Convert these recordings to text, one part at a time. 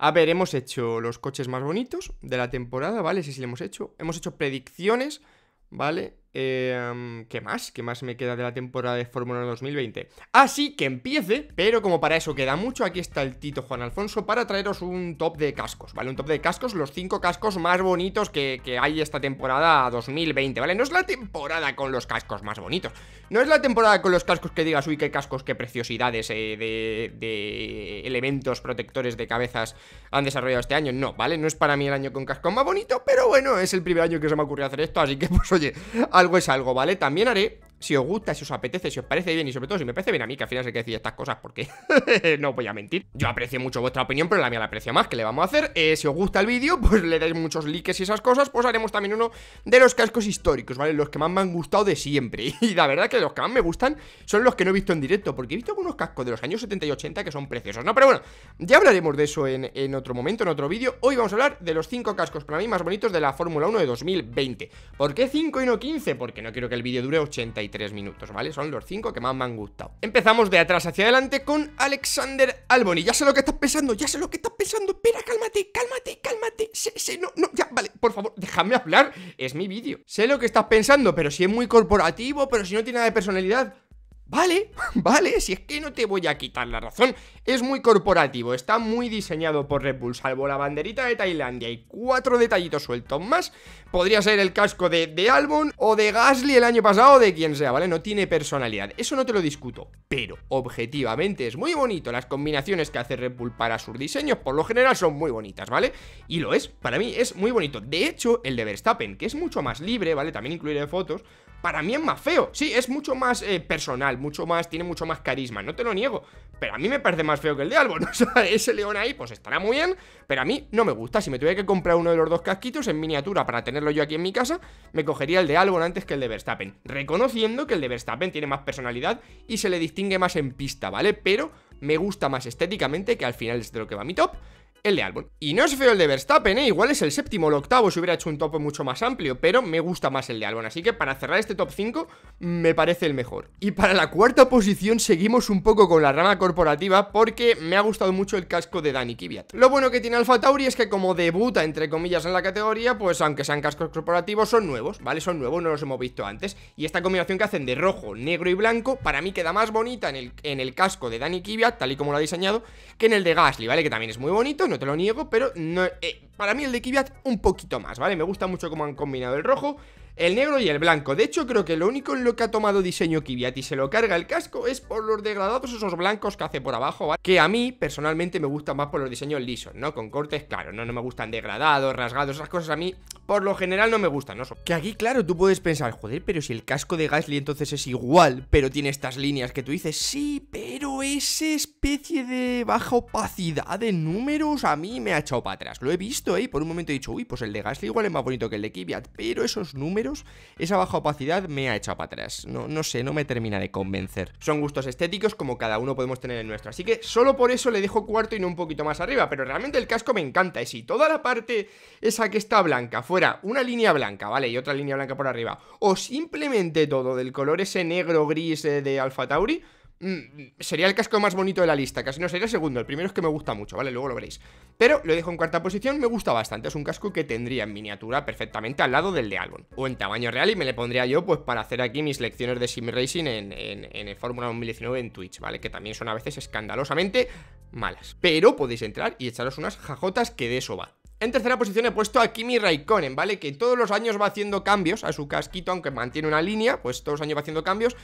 A ver, hemos hecho los coches más bonitos de la temporada, ¿vale? Sí, sí, lo hemos hecho. Hemos hecho predicciones, ¿vale? Eh, ¿Qué más? ¿Qué más me queda de la temporada de Fórmula 2020? Así ah, que empiece, pero como para eso queda mucho, aquí está el Tito Juan Alfonso para traeros un top de cascos, ¿vale? Un top de cascos, los cinco cascos más bonitos que, hay esta temporada 2020, ¿vale? No es la temporada con los cascos más bonitos, no es la temporada con los cascos que digas, uy, qué cascos, qué preciosidades eh, de, elementos protectores de cabezas han desarrollado este año, no, ¿vale? No es para mí el año con casco más bonito, pero bueno, es el primer año que se me ocurrió hacer esto, así que pues oye algo es algo, ¿vale? También haré si os gusta, si os apetece, si os parece bien y sobre todo si me parece bien a mí, que al final sé que decir estas cosas porque no voy a mentir. Yo aprecio mucho vuestra opinión, pero la mía la aprecio más, que le vamos a hacer? Eh, si os gusta el vídeo, pues le dais muchos likes y esas cosas, pues haremos también uno de los cascos históricos, ¿vale? Los que más me han gustado de siempre. Y la verdad que los que más me gustan son los que no he visto en directo, porque he visto algunos cascos de los años 70 y 80 que son preciosos, ¿no? Pero bueno, ya hablaremos de eso en, en otro momento, en otro vídeo. Hoy vamos a hablar de los 5 cascos para mí más bonitos de la Fórmula 1 de 2020. ¿Por qué 5 y no 15? Porque no quiero que el vídeo dure y 3 minutos, ¿vale? Son los 5 que más me han gustado. Empezamos de atrás hacia adelante con Alexander Alboni. Ya sé lo que estás pensando, ya sé lo que estás pensando. Espera, cálmate, cálmate, cálmate. Sí, sí, no, no, ya, vale, por favor, déjame hablar. Es mi vídeo. Sé lo que estás pensando, pero si es muy corporativo, pero si no tiene nada de personalidad. Vale, vale, si es que no te voy a quitar la razón. Es muy corporativo, está muy diseñado por Red Bull, salvo la banderita de Tailandia y cuatro detallitos sueltos más. Podría ser el casco de, de Albon o de Gasly el año pasado o de quien sea, ¿vale? No tiene personalidad, eso no te lo discuto. Pero, objetivamente, es muy bonito. Las combinaciones que hace Red Bull para sus diseños, por lo general, son muy bonitas, ¿vale? Y lo es, para mí es muy bonito. De hecho, el de Verstappen, que es mucho más libre, ¿vale? También incluiré fotos, para mí es más feo. Sí, es mucho más eh, personal, mucho más, tiene mucho más carisma, no te lo niego. Pero a mí me parece más feo que el de Albon. O sea, ese león ahí, pues estará muy bien, pero a mí no me gusta. Si me tuviera que comprar uno de los dos casquitos en miniatura para tenerlo yo aquí en mi casa, me cogería el de Albon antes que el de Verstappen. Reconociendo que el de Verstappen tiene más personalidad y se le distingue más en pista, ¿vale? Pero me gusta más estéticamente, que al final es de lo que va mi top el de Albon. Y no es feo el de Verstappen, ¿eh? igual es el séptimo o el octavo si hubiera hecho un top mucho más amplio, pero me gusta más el de Albon, así que para cerrar este top 5 me parece el mejor. Y para la cuarta posición seguimos un poco con la rama corporativa porque me ha gustado mucho el casco de Danny Kiviat. Lo bueno que tiene Alfa Tauri es que como debuta entre comillas en la categoría, pues aunque sean cascos corporativos son nuevos, ¿vale? Son nuevos, no los hemos visto antes. Y esta combinación que hacen de rojo, negro y blanco, para mí queda más bonita en el, en el casco de Danny Kiviat, tal y como lo ha diseñado, que en el de Gasly, ¿vale? Que también es muy bonito, no te lo niego, pero no, eh, para mí el de Kiviat un poquito más, ¿vale? Me gusta mucho cómo han combinado el rojo, el negro y el blanco. De hecho, creo que lo único en lo que ha tomado diseño Kiviat y se lo carga el casco es por los degradados esos blancos que hace por abajo, ¿vale? Que a mí, personalmente, me gustan más por los diseños lisos, ¿no? Con cortes, claro, ¿no? No me gustan degradados, rasgados, esas cosas a mí, por lo general, no me gustan, Que aquí, claro, tú puedes pensar, joder, pero si el casco de Gasly entonces es igual, pero tiene estas líneas que tú dices, sí, pero esa especie de baja opacidad de números a mí me ha echado para atrás. Lo he visto por un momento he dicho, uy, pues el de Gasly igual es más bonito que el de Kibiat pero esos números, esa baja opacidad me ha echado para atrás. No, no sé, no me termina de convencer. Son gustos estéticos como cada uno podemos tener el nuestro, así que solo por eso le dejo cuarto y no un poquito más arriba, pero realmente el casco me encanta, y si toda la parte esa que está blanca fuera una línea blanca, ¿vale? Y otra línea blanca por arriba, o simplemente todo del color ese negro gris eh, de, Alpha Alfa Tauri, Mm, sería el casco más bonito de la lista, casi no sería el segundo, el primero es que me gusta mucho, ¿vale? Luego lo veréis. Pero lo dejo en cuarta posición, me gusta bastante, es un casco que tendría en miniatura perfectamente al lado del de Albon, o en tamaño real y me le pondría yo pues para hacer aquí mis lecciones de sim racing en, en el Fórmula 2019 en Twitch, ¿vale? Que también son a veces escandalosamente malas. Pero podéis entrar y echaros unas jajotas que de eso va. En tercera posición he puesto a Kimi Raikkonen, ¿vale? Que todos los años va haciendo cambios a su casquito, aunque mantiene una línea, pues todos los años va haciendo cambios.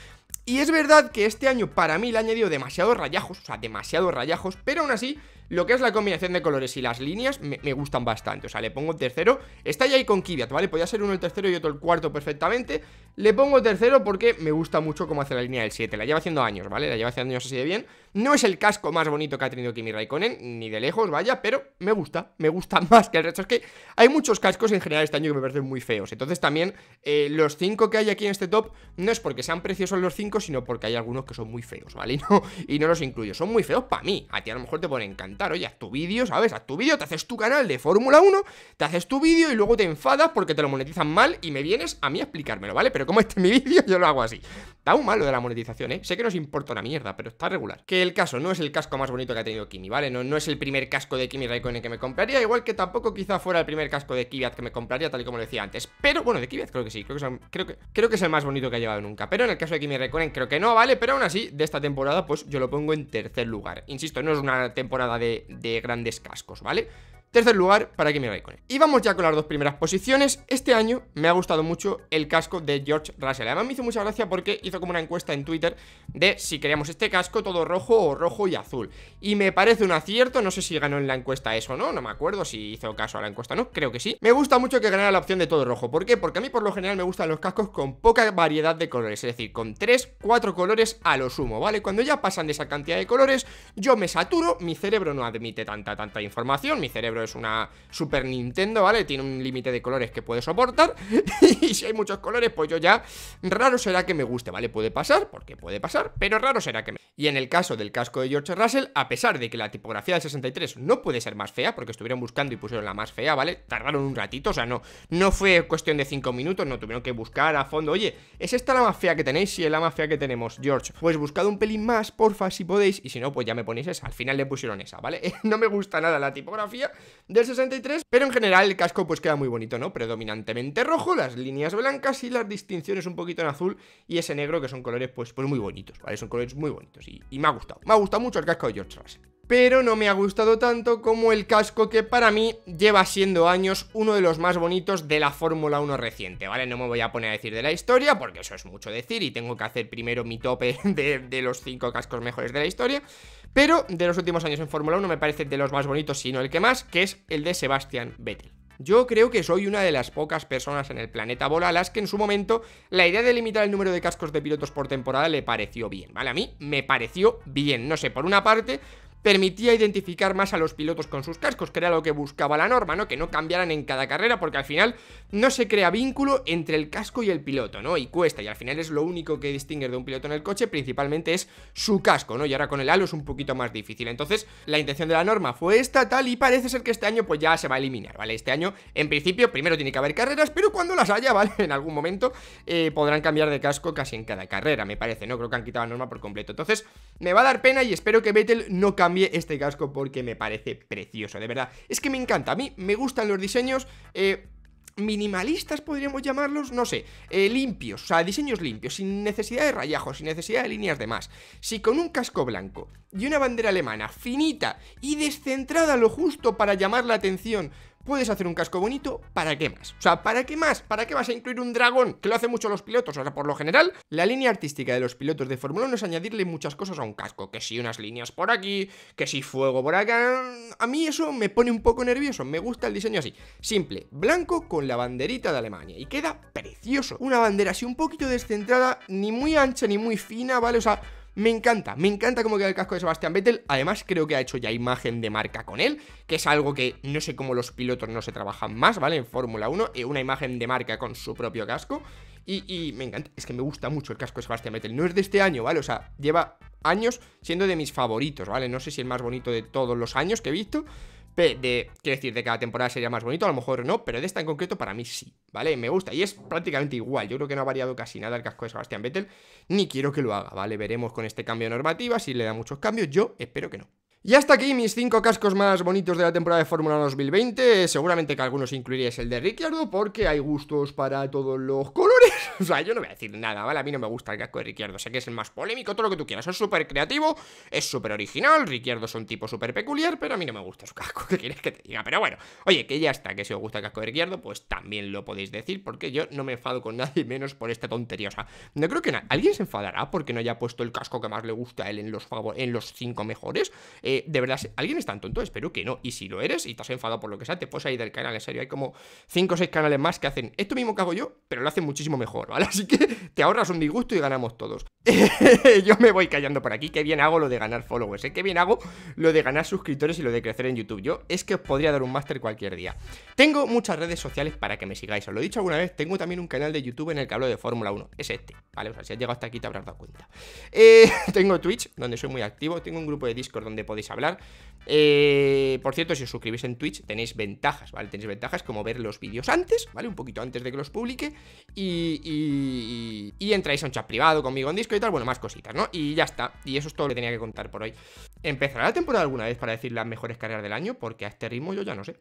Y es verdad que este año para mí le ha añadido demasiados rayajos, o sea, demasiados rayajos, pero aún así lo que es la combinación de colores y las líneas me, gustan bastante, o sea, le pongo tercero Está ya ahí con Kiviat, ¿vale? Podría ser uno el tercero y otro el cuarto perfectamente Le pongo tercero porque me gusta mucho cómo hace la línea del 7 La lleva haciendo años, ¿vale? La lleva haciendo años así de bien No es el casco más bonito que ha tenido Kimi Raikkonen, ni de lejos, vaya Pero me gusta, me gusta más que el resto Es que hay muchos cascos en general este año que me parecen muy feos Entonces también eh, los 5 que hay aquí en este top No es porque sean preciosos los 5, sino porque hay algunos que son muy feos, ¿vale? Y no, y no los incluyo, son muy feos para mí A ti a lo mejor te ponen encantado oye, haz tu vídeo, ¿sabes? A tu vídeo, te haces tu canal de Fórmula 1, te haces tu vídeo y luego te enfadas porque te lo monetizan mal y me vienes a mí a explicármelo, ¿vale? Pero como este es mi vídeo, yo lo hago así. Está un malo de la monetización, ¿eh? Sé que no os importa una mierda, pero está regular. Que el caso no es el casco más bonito que ha tenido Kimi, ¿vale? No, no es el primer casco de Kimi Raikkonen que me compraría, igual que tampoco quizá fuera el primer casco de Kvyat que me compraría, tal y como lo decía antes. Pero, bueno, de Kvyat creo que sí, creo que, creo, que, creo que es el más bonito que ha llevado nunca. Pero en el caso de Kimi Raikkonen creo que no, ¿vale? Pero aún así, de esta temporada, pues yo lo pongo en tercer lugar. Insisto, no es una temporada de de, grandes cascos, ¿vale? Tercer lugar, para que con él, Y vamos ya con las dos primeras posiciones. Este año me ha gustado mucho el casco de George Russell. Además me hizo mucha gracia porque hizo como una encuesta en Twitter de si queríamos este casco todo rojo o rojo y azul. Y me parece un acierto, no sé si ganó en la encuesta eso o no, no me acuerdo si hizo caso a la encuesta o no, creo que sí. Me gusta mucho que ganara la opción de todo rojo. ¿Por qué? Porque a mí por lo general me gustan los cascos con poca variedad de colores, es decir, con 3, 4 colores a lo sumo, ¿vale? Cuando ya pasan de esa cantidad de colores, yo me saturo, mi cerebro no admite tanta, tanta información, mi cerebro es una Super Nintendo, ¿vale? Tiene un límite de colores que puede soportar y si hay muchos colores, pues yo ya raro será que me guste, ¿vale? Puede pasar, porque puede pasar, pero raro será que me... Y en el caso del casco de George Russell, a pesar de que la tipografía del 63 no puede ser más fea, porque estuvieron buscando y pusieron la más fea, ¿vale? Tardaron un ratito, o sea, no, no fue cuestión de 5 minutos, no tuvieron que buscar a fondo, oye, ¿es esta la más fea que tenéis? Si es la más fea que tenemos, George. Pues buscad un pelín más, porfa, si podéis, y si no, pues ya me ponéis esa. Al final le pusieron esa, ¿vale? no me gusta nada la tipografía, del 63, pero en general el casco pues queda muy bonito, ¿no? Predominantemente rojo, las líneas blancas y las distinciones un poquito en azul y ese negro que son colores pues, pues muy bonitos, ¿vale? Son colores muy bonitos y, me ha gustado, me ha gustado mucho el casco de George Russell pero no me ha gustado tanto como el casco que para mí lleva siendo años uno de los más bonitos de la Fórmula 1 reciente, ¿vale? No me voy a poner a decir de la historia porque eso es mucho decir y tengo que hacer primero mi tope de, los cinco cascos mejores de la historia, pero de los últimos años en Fórmula 1 me parece de los más bonitos, sino el que más, que es el de Sebastian Vettel. Yo creo que soy una de las pocas personas en el planeta bola a las que en su momento la idea de limitar el número de cascos de pilotos por temporada le pareció bien, ¿vale? A mí me pareció bien, no sé, por una parte permitía identificar más a los pilotos con sus cascos, que era lo que buscaba la norma, ¿no? Que no cambiaran en cada carrera, porque al final no se crea vínculo entre el casco y el piloto, ¿no? Y cuesta, y al final es lo único que distingue de un piloto en el coche, principalmente es su casco, ¿no? Y ahora con el halo es un poquito más difícil. Entonces, la intención de la norma fue esta, tal, y parece ser que este año pues ya se va a eliminar, ¿vale? Este año, en principio, primero tiene que haber carreras, pero cuando las haya, ¿vale? En algún momento eh, podrán cambiar de casco casi en cada carrera, me parece, ¿no? Creo que han quitado la norma por completo. Entonces, me va a dar pena y espero que Vettel no cambie este casco porque me parece precioso, de verdad. Es que me encanta, a mí me gustan los diseños... Eh, minimalistas podríamos llamarlos, no sé, eh, limpios, o sea, diseños limpios, sin necesidad de rayajos, sin necesidad de líneas de más. Si con un casco blanco y una bandera alemana finita y descentrada lo justo para llamar la atención, puedes hacer un casco bonito, ¿para qué más? O sea, ¿para qué más? ¿Para qué vas a incluir un dragón? Que lo hacen mucho los pilotos, o sea, por lo general, la línea artística de los pilotos de Fórmula 1 es añadirle muchas cosas a un casco, que si unas líneas por aquí, que si fuego por acá... A mí eso me pone un poco nervioso, me gusta el diseño así, simple, blanco con la banderita de Alemania, y queda precioso. Una bandera así un poquito descentrada, ni muy ancha ni muy fina, ¿vale? O sea... Me encanta, me encanta cómo queda el casco de Sebastián Vettel. Además, creo que ha hecho ya imagen de marca con él, que es algo que no sé cómo los pilotos no se trabajan más, ¿vale? En Fórmula 1, eh, una imagen de marca con su propio casco. Y, me encanta, es que me gusta mucho el casco de Sebastián Vettel. No es de este año, ¿vale? O sea, lleva años siendo de mis favoritos, ¿vale? No sé si el más bonito de todos los años que he visto, de, quiero decir, de cada temporada sería más bonito, a lo mejor no, pero de esta en concreto para mí sí, ¿vale? Me gusta y es prácticamente igual, yo creo que no ha variado casi nada el casco de Sebastián Vettel, ni quiero que lo haga, ¿vale? Veremos con este cambio de normativa si le da muchos cambios, yo espero que no. Y hasta aquí mis cinco cascos más bonitos de la temporada de Fórmula 2020. Seguramente que algunos incluiréis el de Ricciardo porque hay gustos para todos los colores. o sea, yo no voy a decir nada, ¿vale? A mí no me gusta el casco de Ricciardo. Sé que es el más polémico, todo lo que tú quieras. Es súper creativo, es súper original. Ricciardo es un tipo súper peculiar, pero a mí no me gusta su casco. ¿Qué quieres que te diga? Pero bueno, oye, que ya está. Que si os gusta el casco de Ricciardo, pues también lo podéis decir porque yo no me enfado con nadie menos por esta tontería. O sea, no creo que alguien se enfadará porque no haya puesto el casco que más le gusta a él en los, en los cinco mejores. Eh, de verdad, ¿alguien es tan tonto? Espero que no. Y si lo eres y estás enfadado por lo que sea, te puedes ir del canal, en serio. Hay como 5 o 6 canales más que hacen esto mismo que hago yo, pero lo hacen muchísimo mejor, ¿vale? Así que te ahorras un disgusto y ganamos todos. yo me voy callando por aquí. Qué bien hago lo de ganar followers, ¿eh? Qué bien hago lo de ganar suscriptores y lo de crecer en YouTube. Yo es que os podría dar un máster cualquier día. Tengo muchas redes sociales para que me sigáis. Os lo he dicho alguna vez. Tengo también un canal de YouTube en el que hablo de Fórmula 1. Es este, ¿vale? O sea, si has llegado hasta aquí te habrás dado cuenta. Eh, tengo Twitch, donde soy muy activo. Tengo un grupo de Discord donde podéis hablar. Eh, por cierto, si os suscribís en Twitch tenéis ventajas, ¿vale? Tenéis ventajas como ver los vídeos antes, ¿vale? Un poquito antes de que los publique. y, y entráis a un chat privado conmigo en Discord y tal, bueno, más cositas, ¿no? Y ya está, y eso es todo lo que tenía que contar por hoy. ¿Empezará la temporada alguna vez para decir las mejores carreras del año? Porque a este ritmo yo ya no sé.